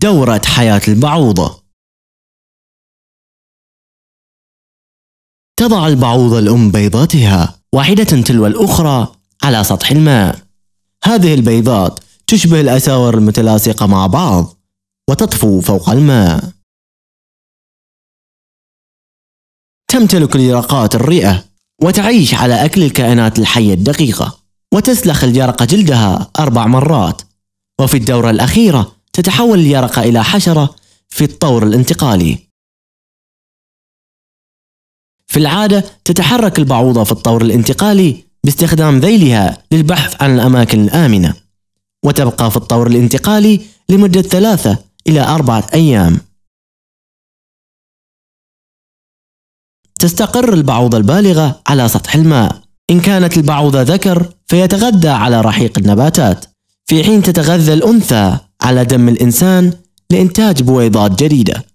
دورة حياة البعوضة تضع البعوضة الأم بيضاتها واحدة تلو الأخرى على سطح الماء هذه البيضات تشبه الأساور المتلاصقة مع بعض وتطفو فوق الماء تمتلك اليرقات الرئة وتعيش على أكل الكائنات الحية الدقيقة وتسلخ اليرقة جلدها أربع مرات وفي الدورة الأخيرة تتحول اليرقة إلى حشرة في الطور الانتقالي. في العادة تتحرك البعوضة في الطور الانتقالي باستخدام ذيلها للبحث عن الأماكن الآمنة، وتبقى في الطور الانتقالي لمدة ثلاثة إلى أربعة أيام. تستقر البعوضة البالغة على سطح الماء، إن كانت البعوضة ذكر فيتغذى على رحيق النباتات، في حين تتغذى الأنثى على دم الإنسان لإنتاج بويضات جديدة